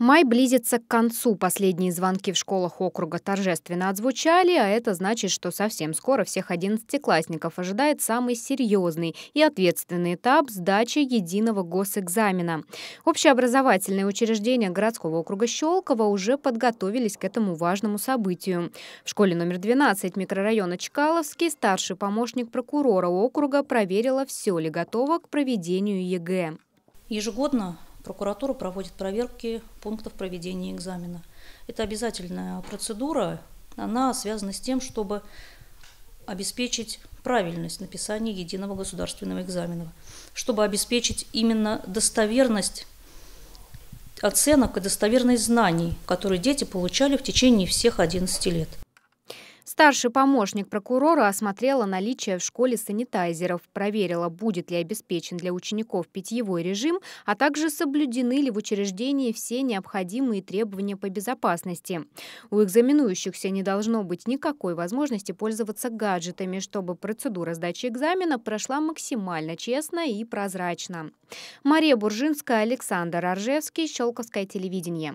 Май близится к концу. Последние звонки в школах округа торжественно отзвучали, а это значит, что совсем скоро всех одиннадцатиклассников ожидает самый серьезный и ответственный этап сдачи единого госэкзамена. Общеобразовательные учреждения городского округа Щелково уже подготовились к этому важному событию. В школе номер 12 микрорайона Чкаловский старший помощник прокурора округа проверила, все ли готово к проведению ЕГЭ. Ежегодно прокуратура проводит проверки пунктов проведения экзамена. Это обязательная процедура, она связана с тем, чтобы обеспечить правильность написания единого государственного экзамена, чтобы обеспечить именно достоверность оценок и достоверность знаний, которые дети получали в течение всех 11 лет. Старший помощник прокурора осмотрела наличие в школе санитайзеров, проверила, будет ли обеспечен для учеников питьевой режим, а также соблюдены ли в учреждении все необходимые требования по безопасности. У экзаменующихся не должно быть никакой возможности пользоваться гаджетами, чтобы процедура сдачи экзамена прошла максимально честно и прозрачно. Мария Буржинская, Александр Оржевский, Щелковское телевидение.